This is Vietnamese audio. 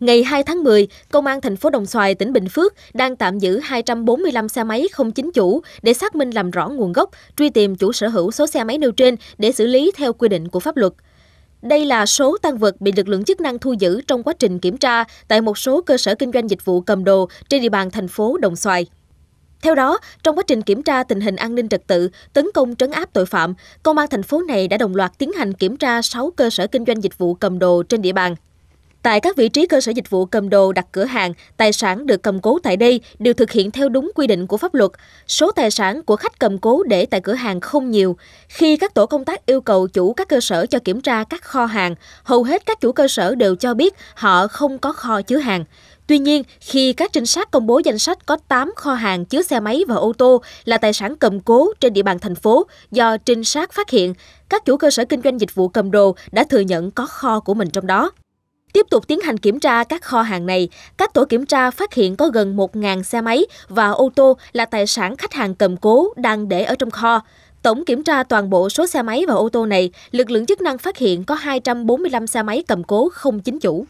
Ngày 2 tháng 10, Công an thành phố Đồng Xoài, tỉnh Bình Phước đang tạm giữ 245 xe máy không chính chủ để xác minh làm rõ nguồn gốc, truy tìm chủ sở hữu số xe máy nêu trên để xử lý theo quy định của pháp luật. Đây là số tăng vật bị lực lượng chức năng thu giữ trong quá trình kiểm tra tại một số cơ sở kinh doanh dịch vụ cầm đồ trên địa bàn thành phố Đồng Xoài. Theo đó, trong quá trình kiểm tra tình hình an ninh trật tự, tấn công trấn áp tội phạm, công an thành phố này đã đồng loạt tiến hành kiểm tra 6 cơ sở kinh doanh dịch vụ cầm đồ trên địa bàn. Tại các vị trí cơ sở dịch vụ cầm đồ đặt cửa hàng, tài sản được cầm cố tại đây đều thực hiện theo đúng quy định của pháp luật. Số tài sản của khách cầm cố để tại cửa hàng không nhiều. Khi các tổ công tác yêu cầu chủ các cơ sở cho kiểm tra các kho hàng, hầu hết các chủ cơ sở đều cho biết họ không có kho chứa hàng. Tuy nhiên, khi các trinh sát công bố danh sách có 8 kho hàng chứa xe máy và ô tô là tài sản cầm cố trên địa bàn thành phố do trinh sát phát hiện, các chủ cơ sở kinh doanh dịch vụ cầm đồ đã thừa nhận có kho của mình trong đó. Tiếp tục tiến hành kiểm tra các kho hàng này, các tổ kiểm tra phát hiện có gần 1.000 xe máy và ô tô là tài sản khách hàng cầm cố đang để ở trong kho. Tổng kiểm tra toàn bộ số xe máy và ô tô này, lực lượng chức năng phát hiện có 245 xe máy cầm cố không chính chủ.